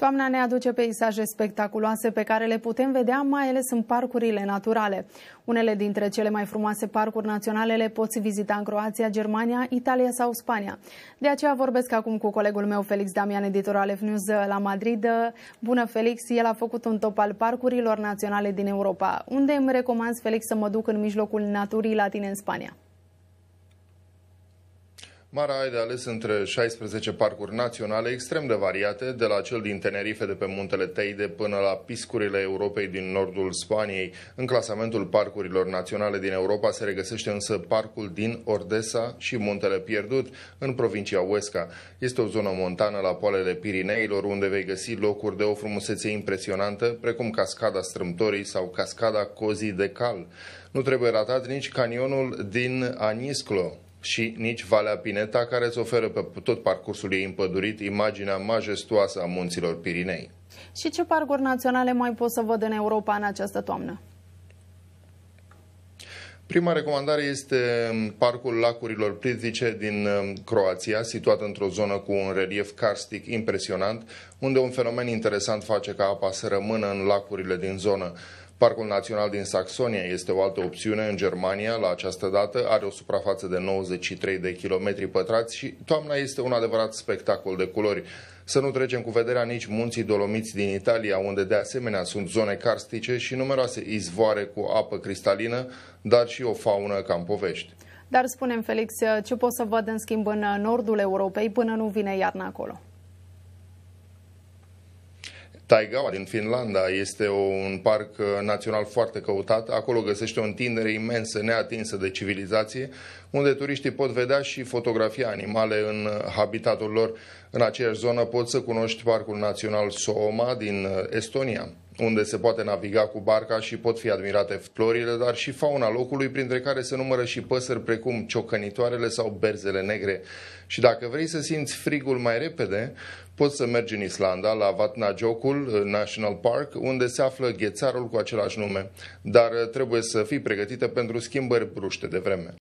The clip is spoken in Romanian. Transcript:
Toamna ne aduce peisaje spectaculoase pe care le putem vedea mai ales în parcurile naturale. Unele dintre cele mai frumoase parcuri naționale le poți vizita în Croația, Germania, Italia sau Spania. De aceea vorbesc acum cu colegul meu Felix Damian, editor al News uh, la Madrid. Uh, bună, Felix! El a făcut un top al parcurilor naționale din Europa. Unde îmi recomand, Felix, să mă duc în mijlocul naturii la tine în Spania? Mara ai de ales între 16 parcuri naționale extrem de variate, de la cel din Tenerife de pe muntele Teide până la piscurile Europei din nordul Spaniei. În clasamentul parcurilor naționale din Europa se regăsește însă parcul din Ordesa și muntele Pierdut, în provincia Huesca. Este o zonă montană la poalele Pirineilor, unde vei găsi locuri de o frumusețe impresionantă, precum cascada Strâmtorii sau cascada Cozii de Cal. Nu trebuie ratat nici canionul din Anisclo, și nici Valea Pineta, care îți oferă pe tot parcursul ei împădurit imaginea majestuoasă a munților Pirinei. Și ce parcuri naționale mai pot să văd în Europa în această toamnă? Prima recomandare este um, Parcul Lacurilor Plitvice din um, Croația, situat într-o zonă cu un relief karstic impresionant, unde un fenomen interesant face ca apa să rămână în lacurile din zonă. Parcul Național din Saxonia este o altă opțiune în Germania, la această dată are o suprafață de 93 de kilometri pătrați și toamna este un adevărat spectacol de culori. Să nu trecem cu vederea nici munții Dolomiți din Italia, unde de asemenea sunt zone carstice și numeroase izvoare cu apă cristalină, dar și o faună cam povești. Dar spunem, Felix, ce pot să văd în schimb în nordul Europei până nu vine iarna acolo? Taigawa din Finlanda este un parc uh, național foarte căutat. Acolo găsește o întindere imensă, neatinsă de civilizație, unde turiștii pot vedea și fotografia animale în uh, habitatul lor. În aceeași zonă pot să cunoști Parcul Național Sooma din uh, Estonia unde se poate naviga cu barca și pot fi admirate florile, dar și fauna locului, printre care se numără și păsări precum ciocănitoarele sau berzele negre. Și dacă vrei să simți frigul mai repede, poți să mergi în Islanda, la Vatnajökull National Park, unde se află ghețarul cu același nume, dar trebuie să fii pregătită pentru schimbări bruște de vreme.